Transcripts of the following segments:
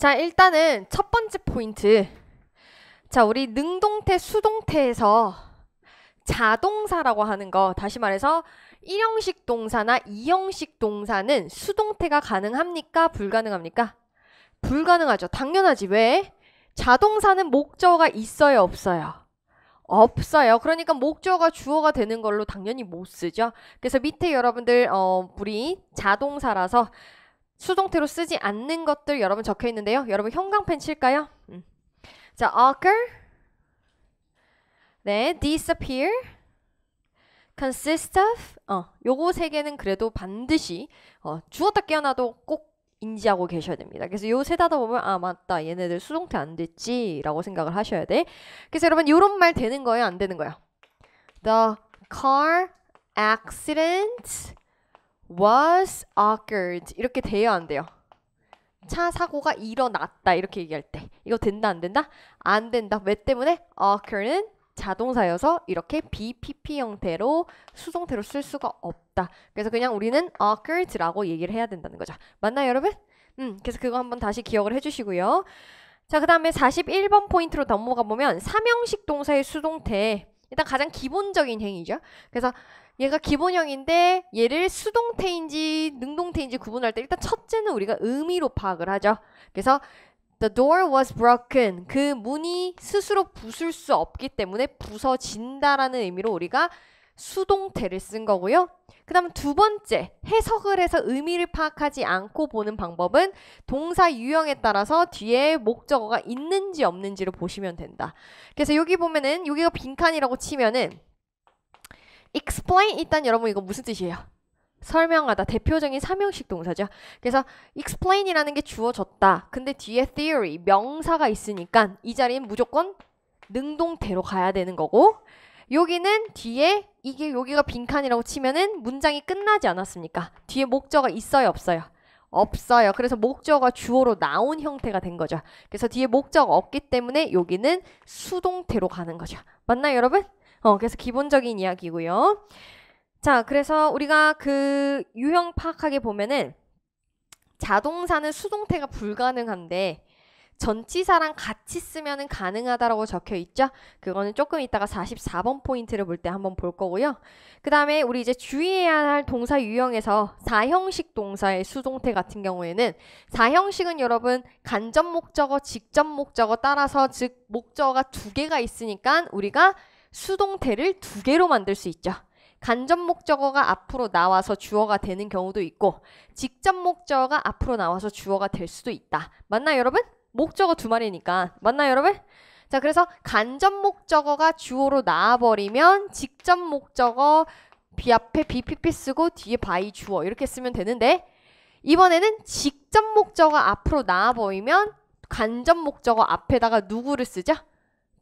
자, 일단은 첫 번째 포인트. 자, 우리 능동태, 수동태에서 자동사라고 하는 거, 다시 말해서 일형식 동사나 이형식 동사는 수동태가 가능합니까? 불가능합니까? 불가능하죠. 당연하지. 왜? 자동사는 목적어가 있어요, 없어요? 없어요. 그러니까 목적어가 주어가 되는 걸로 당연히 못 쓰죠. 그래서 밑에 여러분들 어 우리 자동사라서 수동태로 쓰지 않는 것들 여러분 적혀 있는데요. 여러분 형광펜 칠까요? 음. 자, occur, 네, disappear, consist of, 어, 요거 세 개는 그래도 반드시 어, 주었다 깨어나도 꼭 인지하고 계셔야 됩니다. 그래서 요 세다다 보면 아 맞다 얘네들 수동태 안 됐지라고 생각을 하셔야 돼. 그래서 여러분 요런 말 되는 거예요, 안 되는 거예요? The car accident was a c c u r r d 이렇게 돼야 안 돼요. 차 사고가 일어났다 이렇게 얘기할 때 이거 된다 안 된다? 안 된다. 왜 때문에? o c c u r r d 는 자동사여서 이렇게 BPP 형태로 수동태로 쓸 수가 없다. 그래서 그냥 우리는 o c c u r r d 라고 얘기를 해야 된다는 거죠. 맞나요 여러분? 음, 그래서 그거 한번 다시 기억을 해주시고요. 자, 그 다음에 41번 포인트로 넘어가 보면 삼형식 동사의 수동태 일단 가장 기본적인 행위죠. 그래서 얘가 기본형인데 얘를 수동태인지 능동태인지 구분할 때 일단 첫째는 우리가 의미로 파악을 하죠. 그래서 The door was broken. 그 문이 스스로 부술 수 없기 때문에 부서진다라는 의미로 우리가 수동태를 쓴 거고요. 그 다음 두 번째, 해석을 해서 의미를 파악하지 않고 보는 방법은 동사 유형에 따라서 뒤에 목적어가 있는지 없는지를 보시면 된다. 그래서 여기 보면은 여기가 빈칸이라고 치면은 explain 일단 여러분 이거 무슨 뜻이에요? 설명하다 대표적인 삼형식 동사죠. 그래서 explain이라는 게 주어졌다. 근데 뒤에 theory 명사가 있으니까 이 자리는 무조건 능동태로 가야 되는 거고 여기는 뒤에 이게 여기가 빈칸이라고 치면은 문장이 끝나지 않았습니까? 뒤에 목적어 있어요, 없어요? 없어요. 그래서 목적어가 주어로 나온 형태가 된 거죠. 그래서 뒤에 목적어 없기 때문에 여기는 수동태로 가는 거죠. 맞나요, 여러분? 어, 그래서 기본적인 이야기고요. 자, 그래서 우리가 그 유형 파악하게 보면은 자동사는 수동태가 불가능한데 전치사랑 같이 쓰면 가능하다라고 적혀 있죠. 그거는 조금 이따가 44번 포인트를 볼 때 한번 볼 거고요. 그 다음에 우리 이제 주의해야 할 동사 유형에서 4형식 동사의 수동태 같은 경우에는 4형식은 여러분 간접 목적어, 직접 목적어 따라서 즉 목적어가 두 개가 있으니까 우리가 수동태를 두 개로 만들 수 있죠. 간접 목적어가 앞으로 나와서 주어가 되는 경우도 있고 직접 목적어가 앞으로 나와서 주어가 될 수도 있다. 맞나 요 여러분? 목적어 두 마리니까 맞나요 여러분? 자 그래서 간접 목적어가 주어로 나와버리면 직접 목적어 비 앞에 BPP 쓰고 뒤에 by 주어 이렇게 쓰면 되는데 이번에는 직접 목적어 앞으로 나와버리면 간접 목적어 앞에다가 누구를 쓰죠?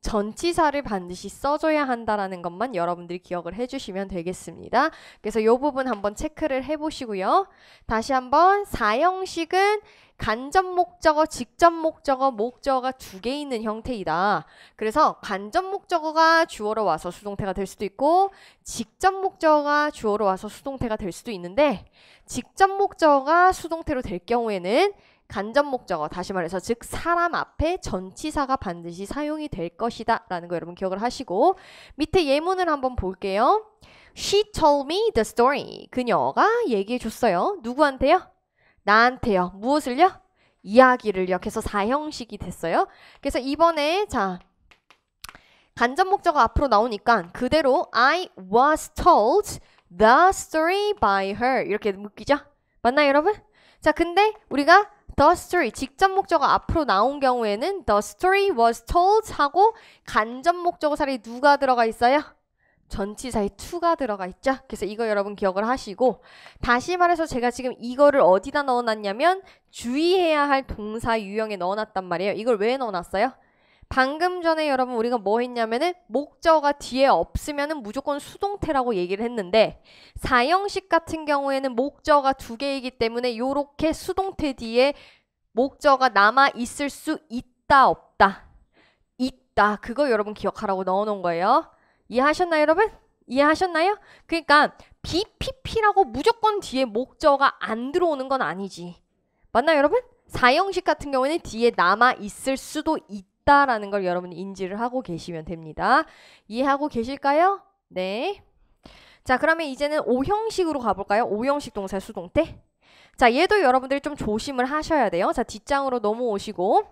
전치사를 반드시 써줘야 한다라는 것만 여러분들이 기억을 해주시면 되겠습니다. 그래서 요 부분 한번 체크를 해보시고요. 다시 한번 사형식은 간접 목적어, 직접 목적어, 목적어가 두 개 있는 형태이다. 그래서 간접 목적어가 주어로 와서 수동태가 될 수도 있고 직접 목적어가 주어로 와서 수동태가 될 수도 있는데 직접 목적어가 수동태로 될 경우에는 간접 목적어 다시 말해서 즉 사람 앞에 전치사가 반드시 사용이 될 것이다 라는 거 여러분 기억을 하시고 밑에 예문을 한번 볼게요 She told me the story 그녀가 얘기해 줬어요 누구한테요? 나한테요 무엇을요? 이야기를요 그래서 사형식이 됐어요 그래서 이번에 자 간접 목적어 앞으로 나오니까 그대로 I was told the story by her 이렇게 묶이죠 맞나요 여러분? 자 근데 우리가 the story 직접 목적어 앞으로 나온 경우에는 the story was told 하고 간접 목적어 사례 누가 들어가 있어요? 전치사의 to가 들어가 있죠. 그래서 이거 여러분 기억을 하시고 다시 말해서 제가 지금 이거를 어디다 넣어놨냐면 주의해야 할 동사 유형에 넣어놨단 말이에요. 이걸 왜 넣어놨어요? 방금 전에 여러분 우리가 뭐 했냐면은 목적어가 뒤에 없으면은 무조건 수동태라고 얘기를 했는데 사형식 같은 경우에는 목적어가 두 개이기 때문에 요렇게 수동태 뒤에 목적어가 남아 있을 수 있다 없다 있다 그거 여러분 기억하라고 넣어놓은 거예요 이해하셨나요 여러분? 이해하셨나요? 그러니까 BPP라고 무조건 뒤에 목적어가 안 들어오는 건 아니지 맞나요 여러분? 사형식 같은 경우에는 뒤에 남아 있을 수도 있다 있다라는 걸 여러분이 인지를 하고 계시면 됩니다. 이해하고 계실까요? 네. 자, 그러면 이제는 오형식으로 가볼까요? 오형식 동사 수동태. 자, 얘도 여러분들이 좀 조심을 하셔야 돼요. 자, 뒷장으로 넘어오시고.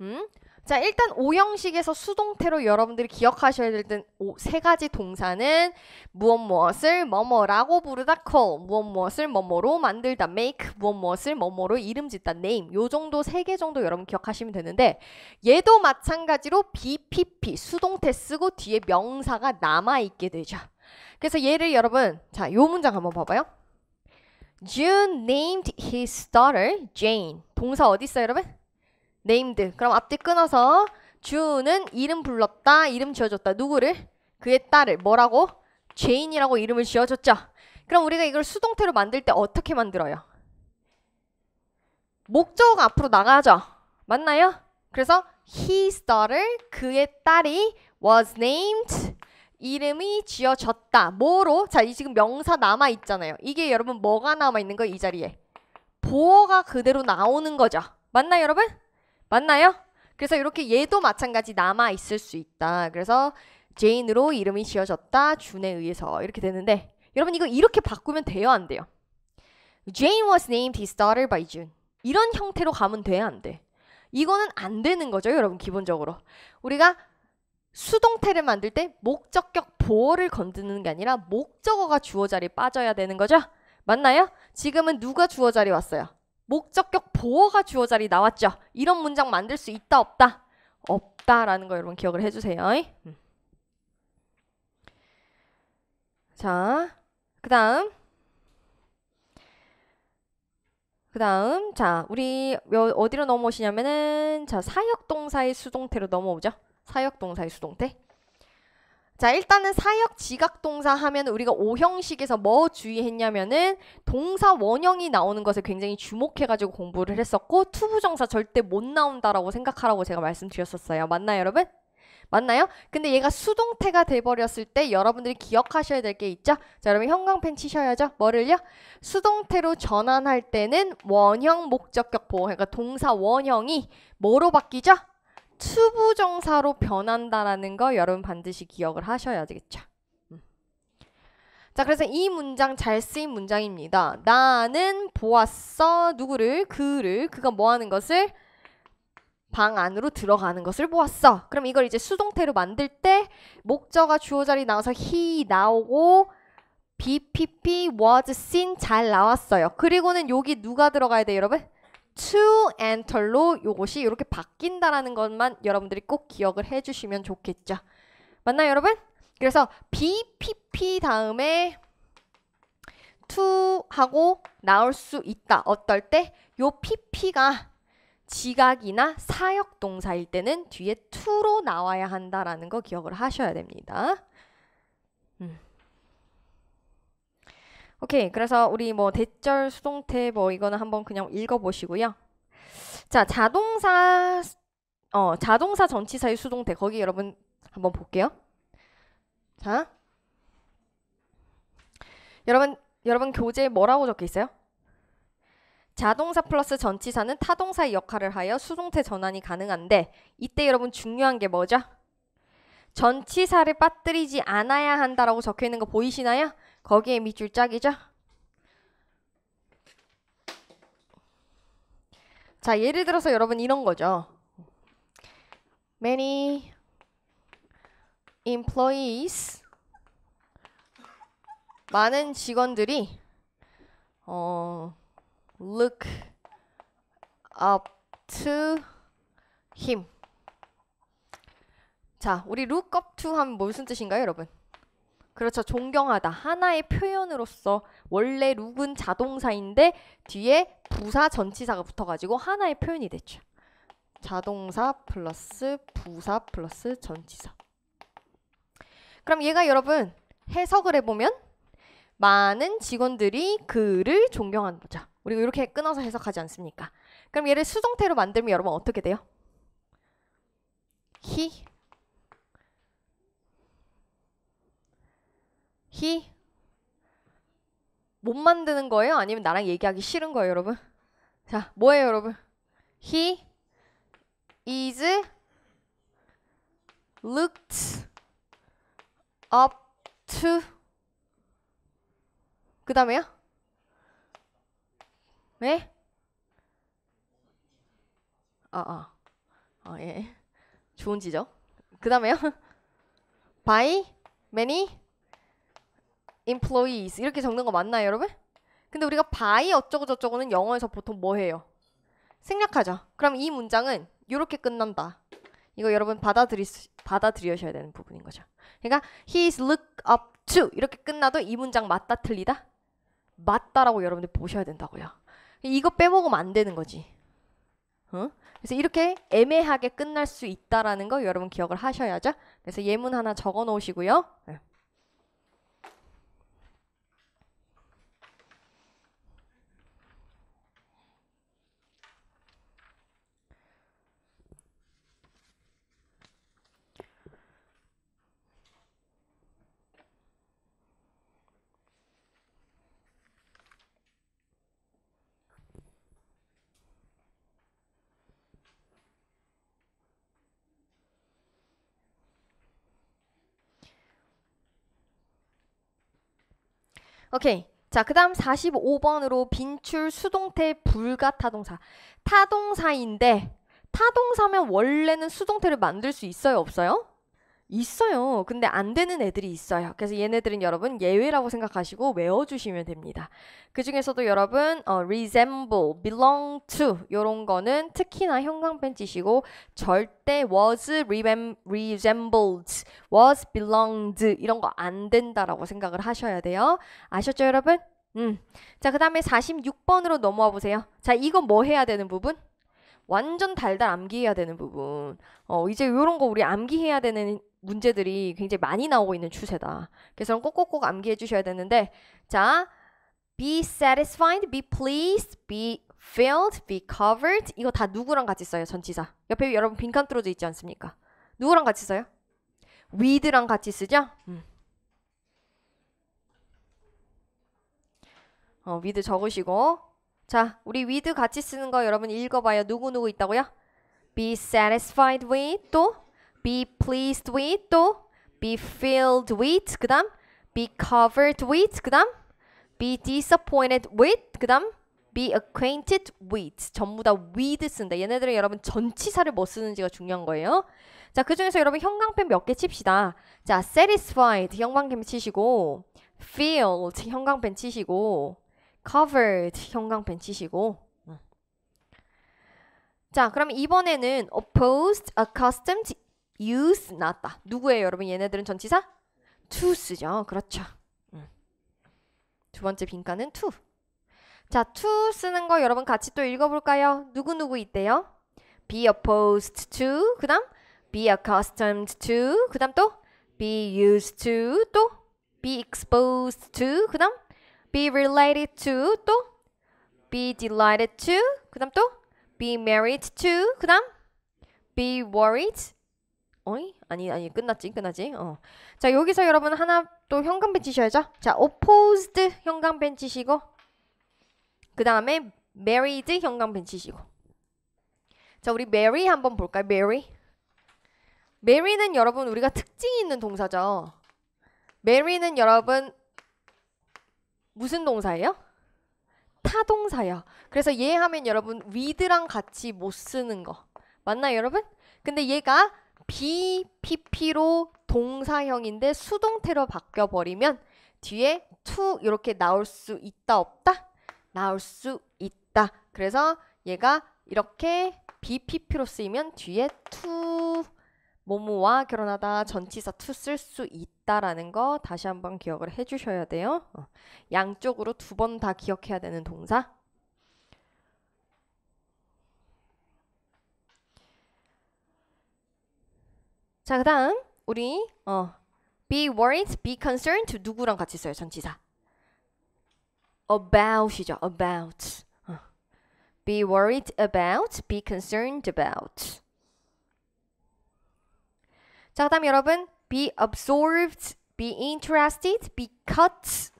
음. 자, 일단 오형식에서 수동태로 여러분들이 기억하셔야 될땐세 가지 동사는 무엇 무엇을 뭐뭐라고 부르다 call, 무엇 무엇을 뭐뭐로 만들다 make, 무엇 무엇을 뭐뭐로 이름 짓다 name. 요 정도 세 개 정도 여러분 기억하시면 되는데 얘도 마찬가지로 BPP 수동태 쓰고 뒤에 명사가 남아 있게 되죠. 그래서 얘를 여러분 자, 요 문장 한번 봐 봐요. June named his daughter Jane. 동사 어디 있어요, 여러분? n a m e 드 그럼 앞뒤 끊어서 주는 이름 불렀다 이름 지어줬다 누구를 그의 딸을 뭐라고 죄인이라고 이름을 지어줬죠 그럼 우리가 이걸 수동태로 만들 때 어떻게 만들어요 목적 어가 앞으로 나가죠 맞나요 그래서 his daughter 그의 딸이 was named 이름이 지어졌다 뭐로 자이 지금 명사 남아 있잖아요 이게 여러분 뭐가 남아 있는 거이 예요 자리에 보어가 그대로 나오는 거죠 맞나요 여러분 맞나요? 그래서 이렇게 얘도 마찬가지 남아 있을 수 있다. 그래서 제인으로 이름이 지어졌다. 준에 의해서 이렇게 되는데 여러분 이거 이렇게 바꾸면 돼요, 안 돼요? Jane was named his daughter by June. 이런 형태로 가면 돼, 요안 돼? 이거는 안 되는 거죠, 여러분 기본적으로. 우리가 수동태를 만들 때 목적격 보어를 건드는 게 아니라 목적어가 주어 자리에 빠져야 되는 거죠. 맞나요? 지금은 누가 주어 자리에 왔어요? 목적격 보호가 주어 자리 나왔죠. 이런 문장 만들 수 있다 없다? 없다라는 거 여러분 기억을 해주세요. 음. 자, 그 다음 그 다음 자 우리 어디로 넘어오시냐면은 자 사역동사의 수동태로 넘어오죠. 사역동사의 수동태 자, 일단은 사역 지각 동사 하면 우리가 오형식에서 뭐 주의했냐면은 동사 원형이 나오는 것에 굉장히 주목해가지고 공부를 했었고 투부정사 절대 못 나온다라고 생각하라고 제가 말씀드렸었어요. 맞나요, 여러분? 맞나요? 근데 얘가 수동태가 돼버렸을 때 여러분들이 기억하셔야 될 게 있죠? 자, 여러분 형광펜 치셔야죠? 뭐를요? 수동태로 전환할 때는 원형 목적격 보호, 그러니까 동사 원형이 뭐로 바뀌죠? 투부정사로 변한다라는 거 여러분 반드시 기억을 하셔야 되겠죠. 음. 자, 그래서 이 문장 잘 쓰인 문장입니다. 나는 보았어. 누구를? 그를. 그가 뭐 하는 것을? 방 안으로 들어가는 것을 보았어. 그럼 이걸 이제 수동태로 만들 때 목적어 주어 자리 나와서 he 나오고 BPP was seen 잘 나왔어요. 그리고는 여기 누가 들어가야 돼, 여러분? to enter로 요것이 이렇게 바뀐다라는 것만 여러분들이 꼭 기억을 해주시면 좋겠죠. 맞나요, 여러분? 그래서 BPP 다음에 to 하고 나올 수 있다. 어떨 때? 요 PP가 지각이나 사역 동사일 때는 뒤에 to로 나와야 한다라는 거 기억을 하셔야 됩니다. 음. 오케이. 그래서 우리 뭐 대절 수동태 뭐 이거는 한번 그냥 읽어보시고요. 자, 자동사, 어, 자동사 전치사의 수동태. 거기 여러분 한번 볼게요. 자. 여러분, 여러분 교재에 뭐라고 적혀 있어요? 자동사 플러스 전치사는 타동사의 역할을 하여 수동태 전환이 가능한데 이때 여러분 중요한 게 뭐죠? 전치사를 빠뜨리지 않아야 한다라고 적혀 있는 거 보이시나요? 거기에 밑줄 짝이죠? 자, 예를 들어서 여러분 이런 거죠. Many employees 많은 직원들이 어, look up to him. 자, 우리 look up to 하면 무슨 뜻인가요, 여러분? 그렇죠. 존경하다. 하나의 표현으로서 원래 룩은 자동사인데 뒤에 부사 전치사가 붙어가지고 하나의 표현이 됐죠. 자동사 플러스 부사 플러스 전치사. 그럼 얘가 여러분 해석을 해보면 많은 직원들이 그를 존경하는 거죠. 우리가 이렇게 끊어서 해석하지 않습니까? 그럼 얘를 수동태로 만들면 여러분 어떻게 돼요? He he 못 만드는 거예요? 아니면 나랑 얘기하기 싫은 거예요, 여러분? 자, 뭐예요, 여러분? He is looked up to 그 다음에요? 네? 아, 아. 아, 예. 좋은 지적. 그 다음에요? by many employees 이렇게 적는 거 맞나요, 여러분? 근데 우리가 by 어쩌고 저쩌고는 영어에서 보통 뭐 해요? 생략하죠. 그럼 이 문장은 이렇게 끝난다. 이거 여러분 받아들이 받아들여셔야 되는 부분인 거죠. 그러니까 he is look up to 이렇게 끝나도 이 문장 맞다 틀리다? 맞다라고 여러분들 보셔야 된다고요. 이거 빼먹으면 안 되는 거지. 어? 그래서 이렇게 애매하게 끝날 수 있다라는 거 여러분 기억을 하셔야죠. 그래서 예문 하나 적어 놓으시고요. 네. 오케이. 자, 그 다음 45번으로 빈출 수동태 불가 타동사. 타동사인데 타동사면 원래는 수동태를 만들 수 있어요? 없어요? 있어요. 근데 안 되는 애들이 있어요. 그래서 얘네들은 여러분 예외라고 생각하시고 외워주시면 됩니다. 그 중에서도 여러분 어, resemble, belong to 이런 거는 특히나 형광펜치시고 절대 was resembled, was belonged 이런 거 안 된다라고 생각을 하셔야 돼요. 아셨죠 여러분? 음. 자, 그 다음에 46번으로 넘어와 보세요. 자, 이건 뭐 해야 되는 부분? 완전 달달 암기해야 되는 부분. 어, 이제 요런 거 우리 암기해야 되는 문제들이 굉장히 많이 나오고 있는 추세다. 그래서 꼭꼭꼭 암기해 주셔야 되는데 자, be satisfied, be pleased, be filled, be covered 이거 다 누구랑 같이 써요 전치사 옆에 여러분 빈칸 뚫어져 있지 않습니까? 누구랑 같이 써요? with랑 같이 쓰죠? 음. 어, with 적으시고 자 우리 with 같이 쓰는 거 여러분 읽어봐요 누구누구 있다고요? be satisfied with 또 be pleased with 또 be filled with 그다음 be covered with 그다음 be disappointed with 그다음 be acquainted with 전부 다 with 쓴다. 얘네들은 여러분 전치사를 뭐 쓰는지가 중요한 거예요. 자, 그중에서 여러분 형광펜 몇 개 칩시다. 자, satisfied 형광펜 치시고 filled 형광펜 치시고 covered 형광펜 치시고 자, 그럼 이번에는 opposed, accustomed, use 나왔다. 누구예요, 여러분? 얘네들은 전치사 to 쓰죠. 그렇죠. 음. 두 번째 빈칸은 to. 자, to 쓰는 거 여러분 같이 또 읽어볼까요? 누구 누구 있대요? be opposed to 그다음 be accustomed to 그다음 또 be used to 또 be exposed to 그다음 be related to 또 be delighted to 그다음 또 be married to 그다음 be worried 어이? 아니 아니 끝났지 끝났지 어. 자 여기서 여러분 하나 또현관 벤치셔야죠 자 opposed 현관 벤치시고 그 다음에 married 현관 벤치시고 자 우리 m a r y 한번 볼까요 marry m a r y 는 여러분 우리가 특징이 있는 동사죠 m a r y 는 여러분 무슨 동사예요? 타동사요 그래서 얘 하면 여러분 with랑 같이 못 쓰는 거 맞나요 여러분? 근데 얘가 BPP로 동사형인데 수동태로 바뀌어버리면 뒤에 to 이렇게 나올 수 있다 없다? 나올 수 있다. 그래서 얘가 이렇게 BPP로 쓰이면 뒤에 to 모모와 결혼하다 전치사 to 쓸 수 있다라는 거 다시 한번 기억을 해주셔야 돼요. 어, 양쪽으로 두 번 다 기억해야 되는 동사. 자, 그다음 우리 어 be worried, be concerned 누구랑 같이 써요? 전치사. about이죠. about. 어. be worried about, be concerned about. 자, 그다음 여러분 be absorbed, be interested, be caught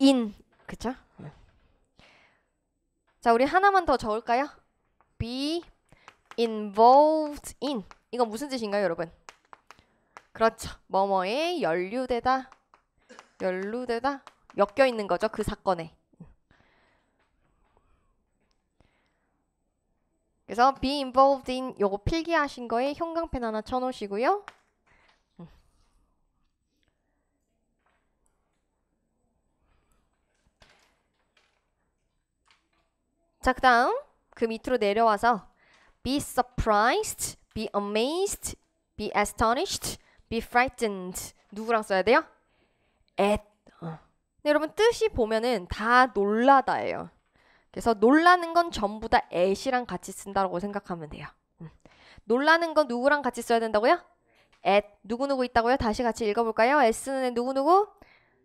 in 그쵸? 응. 자, 우리 하나만 더 적을까요? be involved in 이건 무슨 짓인가요 여러분? 그렇죠. 뭐뭐에 연류되다 연루되다. 엮여 있는 거죠, 그 사건에. 그래서 be involved in 요거 필기하신 거에 형광펜 하나 쳐 놓으시고요. 자, 그다음 그 밑으로 내려와서 be surprised be amazed, be astonished, be frightened. 누구랑 써야 돼요? at. 어. 근데 여러분 뜻이 보면은 다 놀라다예요. 그래서 놀라는 건 전부 다 at이랑 같이 쓴다고 생각하면 돼요. 음. 놀라는 건 누구랑 같이 써야 된다고요? at 누구누구 있다고요? 다시 같이 읽어볼까요? s는 누구누구?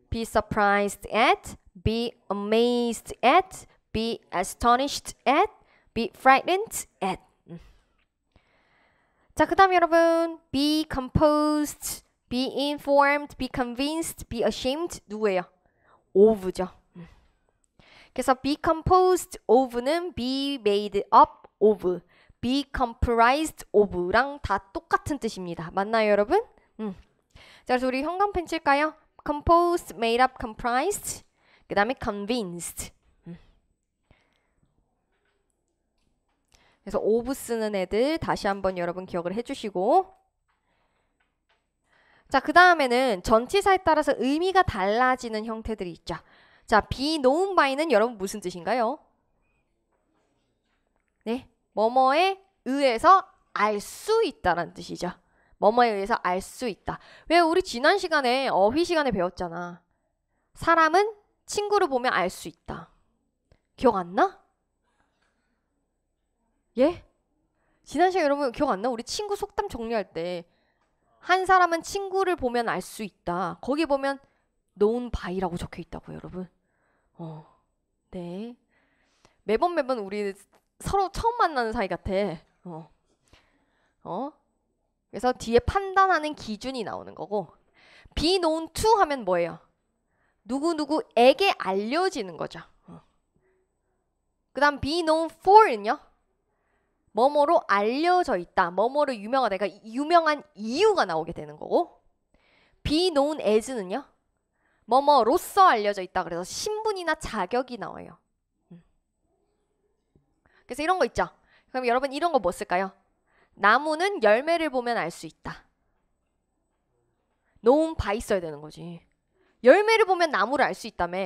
be surprised at, be amazed at, be astonished at, be frightened at 자, 그 다음 여러분 be composed, be informed, be convinced, be ashamed 누구예요? of죠. 그래서 be composed of는 be made up of, be comprised of랑 다 똑같은 뜻입니다. 맞나요, 여러분? 음. 자, 그래서 우리 형광펜 칠까요? composed, made up, comprised, 그 다음에 convinced. 그래서 오브 쓰는 애들 다시 한번 여러분 기억을 해주시고 자, 그 다음에는 전치사에 따라서 의미가 달라지는 형태들이 있죠. 자, be known by는 여러분 무슨 뜻인가요? 네, 뭐뭐에 의해서 알 수 있다라는 뜻이죠. 뭐뭐에 의해서 알 수 있다. 왜 우리 지난 시간에 어휘 시간에 배웠잖아. 사람은 친구를 보면 알 수 있다. 기억 안 나? 예? 지난 시간 여러분 기억 안 나? 우리 친구 속담 정리할 때 한 사람은 친구를 보면 알 수 있다. 거기 보면 노은 바 w 라고 적혀 있다고 여러분. 어. 네. 매번 매번 우리 서로 처음 만나는 사이 같아. 어. 어? 그래서 뒤에 판단하는 기준이 나오는 거고 be known to 하면 뭐예요? 누구누구에게 알려지는 거죠. 어. 그 다음 be known for는요? 뭐뭐로 알려져 있다. 뭐뭐로 유명하다. 그러니까 유명한 이유가 나오게 되는 거고 be known as는요. 뭐뭐로서 알려져 있다. 그래서 신분이나 자격이 나와요. 음. 그래서 이런 거 있죠. 그럼 여러분 이런 거 뭐 쓸까요? 나무는 열매를 보면 알 수 있다. k 은바 w n 써야 되는 거지. 열매를 보면 나무를 알 수 있다며.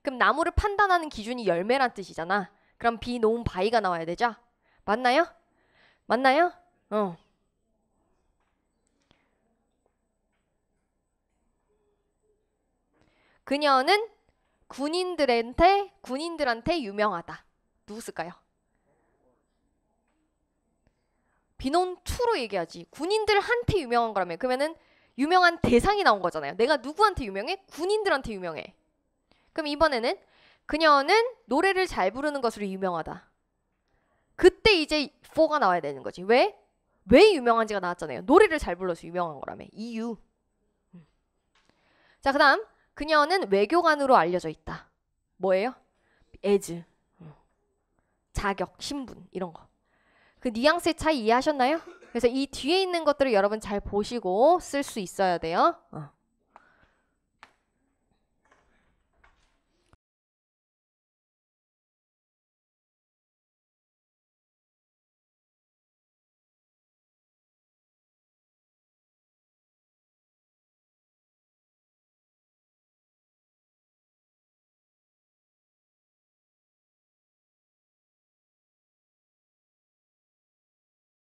그럼 나무를 판단하는 기준이 열매란 뜻이잖아. 그럼 비 e k n o 가 나와야 되죠. 맞나요? 맞나요? 어. 그녀는 군인들한테 군인들한테 유명하다. 누구일까요? 비논 투로 얘기하지. 군인들한테 유명한 거라며. 그러면은 유명한 대상이 나온 거잖아요. 내가 누구한테 유명해? 군인들한테 유명해. 그럼 이번에는 그녀는 노래를 잘 부르는 것으로 유명하다. 그때 이제 4가 나와야 되는 거지. 왜? 왜 유명한지가 나왔잖아요. 노래를 잘 불러서 유명한 거라며. 이유. 음. 자, 그 다음. 그녀는 외교관으로 알려져 있다. 뭐예요? 에즈. 음. 자격, 신분, 이런 거. 그 뉘앙스의 차이 이해하셨나요? 그래서 이 뒤에 있는 것들을 여러분 잘 보시고 쓸 수 있어야 돼요. 어.